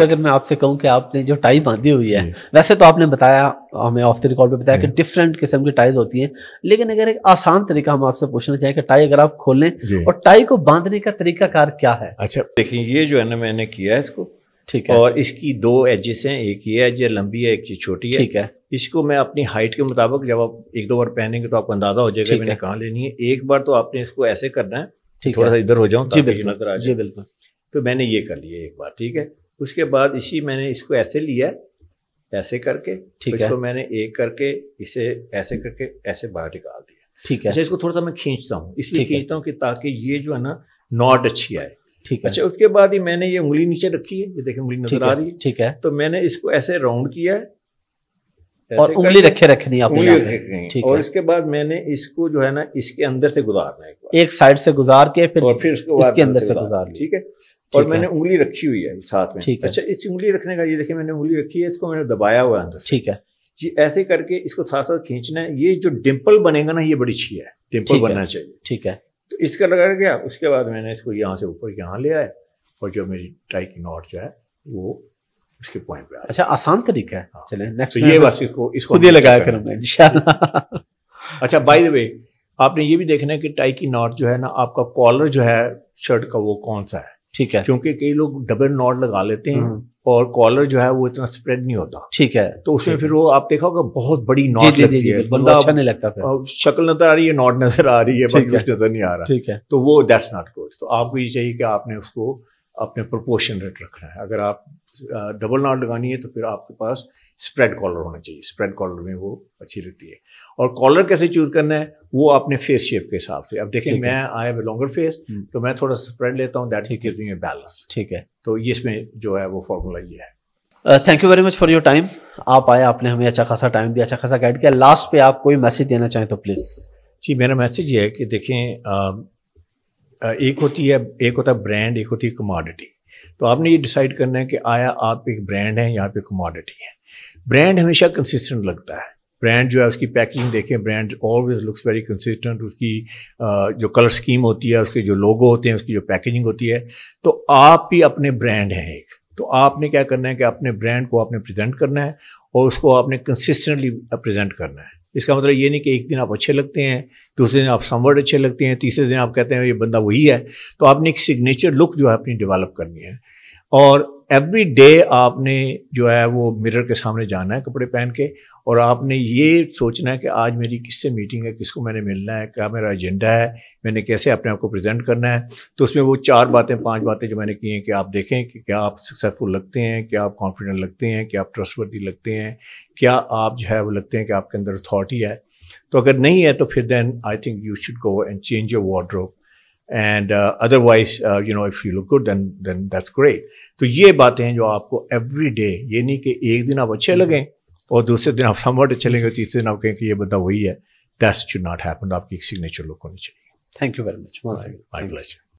पर तो अगर मैं आपसे कहूं कि आपने जो टाई बांधी हुई है वैसे तो आपने बताया हमें ऑफ द रिकॉर्ड पे बताया कि डिफरेंट किस्म की टाइज होती हैं लेकिन अगर एक आसान तरीका हम आपसे पूछना चाहें कि टाई अगर आप खोलें और टाई को बांधने का तरीका कार क्या है अच्छा देखिए ये जो है ना मैंने किया है इसको ठीक है और इसकी दो एजेस हैं एक ये एज लंबी है एक ये छोटी है ठीक है इसको मैं अपनी हाइट के मुताबिक जब आप एक दो बार पहनेंगे तो आपको अंदाजा हो जाएगा मैंने कहा लेनी है एक बार तो आपने इसको ऐसे करना है थोड़ा सा इधर हो जाऊँ जी बिल्कुल नजर आ जी बिल्कुल तो मैंने ये कर लिया एक बार ठीक है उसके बाद इसी मैंने इसको ऐसे लिया ऐसे करके ठीक इसको है। मैंने एक करके इसे ऐसे करके ऐसे बाहर निकाल दिया ठीक है अच्छा इसको थोड़ा सा मैं खींचता हूँ इसलिए खींचता हूँ कि ताकि ये जो है ना नॉट अच्छी आए ठीक है अच्छा उसके बाद ही मैंने ये उंगली नीचे रखी है ये देखिए उंगली नजर आ रही है ठीक है तो मैंने इसको ऐसे राउंड किया है और उंगली रखे रखनी आपने ठीक और इसके बाद मैंने इसको जो है ना इसके अंदर से गुजारना है एक साइड से गुजार के फिर और फिर इसके अंदर से गुजार ठीक है और मैंने उंगली रखी हुई है इस में ठीक है अच्छा इस उंगली रखने का ये देखिए मैंने उंगली रखी है इसको मैंने दबाया हुआ अंदर ठीक है ये ऐसे करके इसको साथ साथ खींचना है ये जो डिम्पल बनेगा ना ये बड़ी अच्छी है डिम्पल बनना चाहिए ठीक है तो इसका लगा गया उसके बाद मैंने इसको यहाँ से ऊपर यहाँ ले आए और जो मेरी टाई की नॉट जो है वो उसके पॉइंट पे अच्छा आसान तरीका है हाँ। चले तो नेक्स्ट ये बस इसको इसको दे लगाया करूंगा अच्छा बाय द वे आपने ये भी देखना है कि टाई की नॉट जो है ना आपका कॉलर जो है शर्ट का वो कौन सा है ठीक है क्योंकि कई लोग डबल नॉट लगा लेते हैं हम्म। और कॉलर जो है वो इतना स्प्रेड नहीं होता ठीक है तो उसमें फिर वो आप देखा होगा बहुत बड़ी नॉट लगती जी, जी, है बंदा अच्छा नहीं लगता फिर शक्ल नजर आ रही है नॉट नजर आ रही है कुछ नजर नहीं आ रहा ठीक है तो वो दैट्स नॉट गुड तो आपको ये चाहिए कि आपने उसको आपने प्रोपोर्शन रेट रखना है अगर आप डबल नॉट लगानी है तो फिर आपके पास स्प्रेड कॉलर होना चाहिए स्प्रेड कॉलर में वो अच्छी लगती है और कॉलर कैसे चूज करना है वो अपने फेस शेप के हिसाब से अब देखें मैं आई हैव लॉन्गर फेस तो मैं थोड़ा स्प्रेड लेता हूँ that he gives me balance ठीक है तो ये इसमें जो है वो फॉर्मूला ये है thank you very much for your time आप आए आपने हमें अच्छा खासा टाइम दिया अच्छा खासा गाइड किया लास्ट पे आप कोई मैसेज देना चाहें तो प्लीज़ जी मेरा मैसेज ये है कि देखें एक होती है एक होता है ब्रांड एक होती है कमोडिटी तो आपने ये डिसाइड करना है कि आया आप एक ब्रांड हैं या पे कमोडिटी हैं ब्रांड हमेशा कंसिस्टेंट लगता है ब्रांड जो है उसकी पैकिंग देखें brand always looks very consistent उसकी जो कलर स्कीम होती है उसके जो लोगो होते हैं उसकी जो पैकेजिंग होती है तो आप ही अपने ब्रांड हैं एक तो आपने क्या करना है कि अपने ब्रांड को आपने प्रेजेंट करना है और उसको आपने कंसिस्टेंटली प्रेजेंट करना है इसका मतलब ये नहीं कि एक दिन आप अच्छे लगते हैं दूसरे दिन आप समवर्ड अच्छे लगते हैं तीसरे दिन आप कहते हैं ये बंदा वही है तो आपने एक सिग्नेचर लुक जो है अपनी डेवलप करनी है और एवरी डे आपने जो है वो मिरर के सामने जाना है कपड़े पहन के और आपने ये सोचना है कि आज मेरी किससे मीटिंग है किसको मैंने मिलना है क्या मेरा एजेंडा है मैंने कैसे अपने आप को प्रेजेंट करना है तो उसमें वो चार बातें पांच बातें जो मैंने की हैं कि आप देखें कि क्या आप सक्सेसफुल लगते हैं क्या आप कॉन्फिडेंट लगते हैं क्या आप ट्रस्टवर्दी लगते हैं क्या आप जो है वो लगते हैं कि आपके अंदर अथॉरिटी है तो अगर नहीं है तो फिर then I think you should go and change your wardrobe and otherwise you know if you look good then then that's great तो ये बातें हैं जो आपको एवरी डे ये नहीं कि एक दिन आप अच्छे लगें और दूसरे दिन आप समवट अच्छे लगेंगे तीसरे दिन आप कहें कि ये बंदा वही है दैट्स शुड नॉट हैपन आपकी एक सिग्नेचर लुक होनी चाहिए thank you very much my pleasure